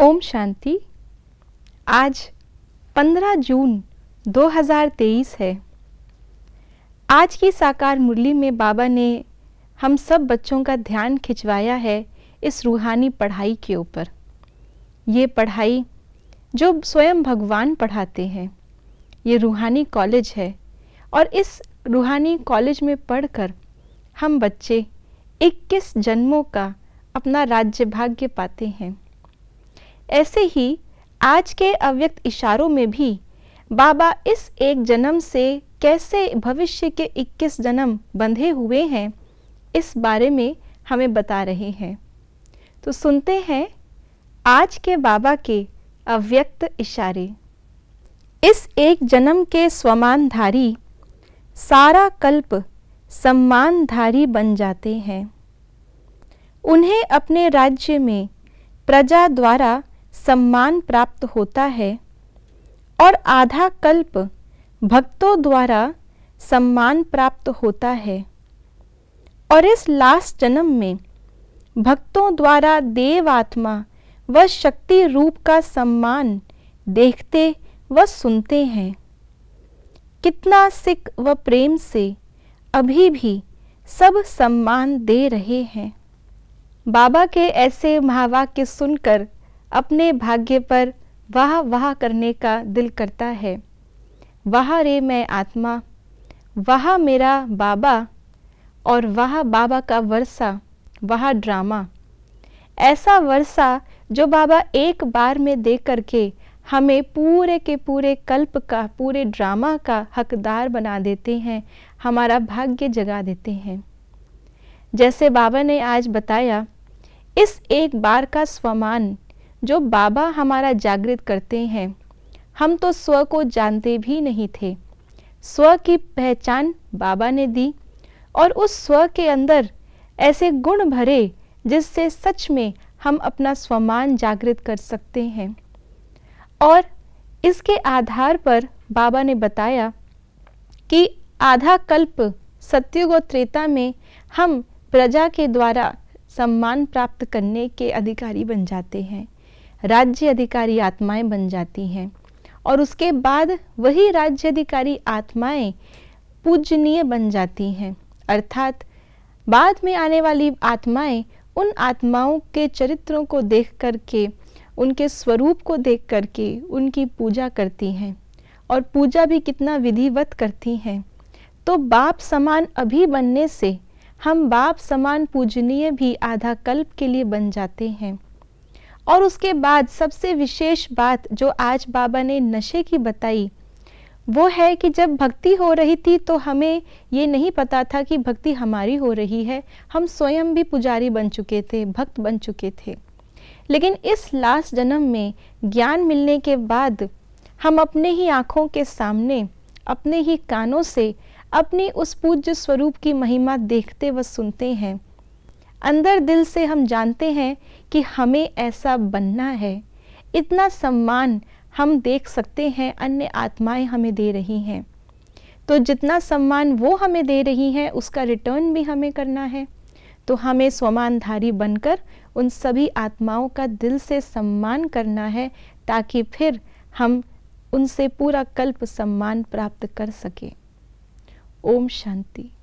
ओम शांति आज 15 जून 2023 है आज की साकार मुरली में बाबा ने हम सब बच्चों का ध्यान खिंचवाया है इस रूहानी पढ़ाई के ऊपर ये पढ़ाई जो स्वयं भगवान पढ़ाते हैं ये रूहानी कॉलेज है और इस रूहानी कॉलेज में पढ़कर हम बच्चे 21 जन्मों का अपना राज्य भाग्य पाते हैं ऐसे ही आज के अव्यक्त इशारों में भी बाबा इस एक जन्म से कैसे भविष्य के 21 जन्म बंधे हुए हैं इस बारे में हमें बता रहे हैं तो सुनते हैं आज के बाबा के अव्यक्त इशारे इस एक जन्म के स्वमानधारी सारा कल्प सम्मानधारी बन जाते हैं उन्हें अपने राज्य में प्रजा द्वारा सम्मान प्राप्त होता है और आधा कल्प भक्तों द्वारा सम्मान प्राप्त होता है और इस लास्ट जन्म में भक्तों द्वारा देव आत्मा व शक्ति रूप का सम्मान देखते व सुनते हैं कितना सिख व प्रेम से अभी भी सब सम्मान दे रहे हैं बाबा के ऐसे महावाक्य सुनकर अपने भाग्य पर वाह वाह करने का दिल करता है वाह रे मैं आत्मा वाह मेरा बाबा और वाह बाबा का वर्षा वह ड्रामा ऐसा वर्षा जो बाबा एक बार में दे करके हमें पूरे के पूरे कल्प का पूरे ड्रामा का हकदार बना देते हैं हमारा भाग्य जगा देते हैं जैसे बाबा ने आज बताया इस एक बार का स्वमान जो बाबा हमारा जागृत करते हैं हम तो स्व को जानते भी नहीं थे स्व की पहचान बाबा ने दी और उस स्व के अंदर ऐसे गुण भरे जिससे सच में हम अपना स्वमान जागृत कर सकते हैं और इसके आधार पर बाबा ने बताया कि आधा कल्प सत्युग और त्रेता में हम प्रजा के द्वारा सम्मान प्राप्त करने के अधिकारी बन जाते हैं राज्य अधिकारी आत्माएं बन जाती हैं और उसके बाद वही राज्य अधिकारी आत्माएं पूजनीय बन जाती हैं अर्थात बाद में आने वाली आत्माएं उन आत्माओं के चरित्रों को देख करके उनके स्वरूप को देख करके उनकी पूजा करती हैं और पूजा भी कितना विधिवत करती हैं तो बाप समान अभी बनने से हम बाप समान पूजनीय भी आधा कल्प के लिए बन जाते हैं और उसके बाद सबसे विशेष बात जो आज बाबा ने नशे की बताई वो है कि जब भक्ति हो रही थी तो हमें ये नहीं पता था कि भक्ति हमारी हो रही है हम स्वयं भी पुजारी बन चुके थे भक्त बन चुके थे लेकिन इस लास्ट जन्म में ज्ञान मिलने के बाद हम अपने ही आँखों के सामने अपने ही कानों से अपनी उस पूज्य स्वरूप की महिमा देखते व सुनते हैं अंदर दिल से हम जानते हैं कि हमें ऐसा बनना है इतना सम्मान हम देख सकते हैं अन्य आत्माएं हमें दे रही हैं तो जितना सम्मान वो हमें दे रही हैं उसका रिटर्न भी हमें करना है तो हमें स्वमानधारी बनकर उन सभी आत्माओं का दिल से सम्मान करना है ताकि फिर हम उनसे पूरा कल्प सम्मान प्राप्त कर सकें ओम शांति